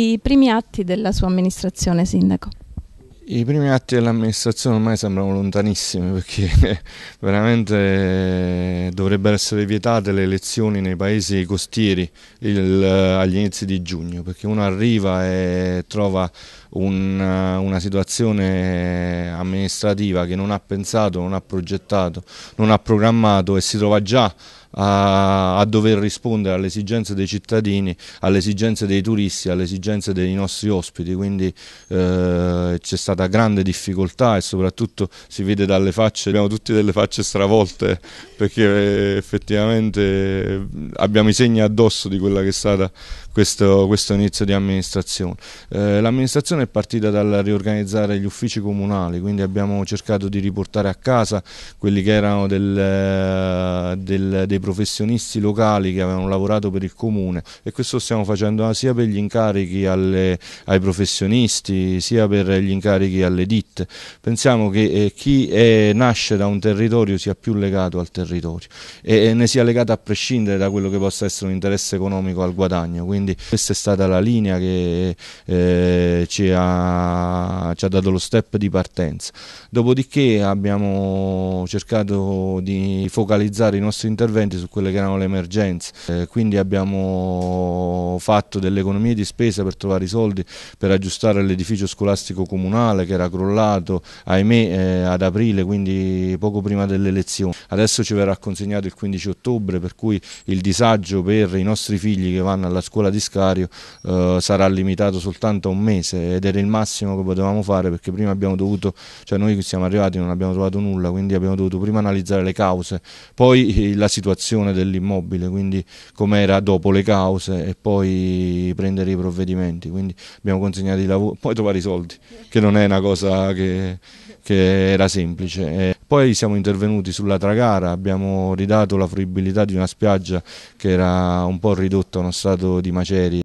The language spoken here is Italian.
I primi atti della sua amministrazione, Sindaco? I primi atti dell'amministrazione ormai sembrano lontanissimi perché veramente dovrebbero essere vietate le elezioni nei paesi costieri il, agli inizi di giugno perché uno arriva e trova un, una situazione amministrativa che non ha pensato, non ha progettato, non ha programmato e si trova già a, a dover rispondere alle esigenze dei cittadini, alle esigenze dei turisti, alle esigenze dei nostri ospiti, quindi eh, c'è stata grande difficoltà e soprattutto si vede dalle facce, abbiamo tutti delle facce stravolte perché eh, effettivamente eh, abbiamo i segni addosso di quella che è stata questo, questo inizio di amministrazione. Eh, l'amministrazione è partita dal riorganizzare gli uffici comunali, quindi abbiamo cercato di riportare a casa quelli che erano del, eh, del, dei dei professionisti locali che avevano lavorato per il comune e questo stiamo facendo ah, sia per gli incarichi alle, ai professionisti sia per gli incarichi alle ditte. Pensiamo che eh, chi è, eh, nasce da un territorio sia più legato al territorio e, e, ne sia legato a prescindere da quello che possa essere un interesse economico al guadagno, quindi questa è stata la linea che eh, ci, ha, ci ha dato lo step di partenza. Dopodiché abbiamo cercato di focalizzare i nostri interventi interventi su quelle che erano le emergenze, eh, quindi abbiamo fatto delle economie di spesa per trovare i soldi per aggiustare l'edificio scolastico comunale che era crollato ahimè eh, ad aprile, quindi poco prima delle elezioni. Adesso ci verrà consegnato il 15 ottobre per cui il disagio per i nostri figli che vanno alla scuola di Scario eh, sarà limitato soltanto a un mese ed era il massimo che potevamo fare perché prima abbiamo dovuto, cioè noi siamo arrivati e non abbiamo trovato nulla, quindi abbiamo dovuto prima analizzare le cause, poi la situazione situazione dell'immobile, quindi com'era dopo le cause e poi prendere i provvedimenti. Quindi abbiamo consegnato il lavoro, poi trovare i soldi, che non è una cosa che, che era semplice. Poi siamo intervenuti sulla Tragara, abbiamo ridato la fruibilità di una spiaggia che era un po' ridotta a uno stato di macerie.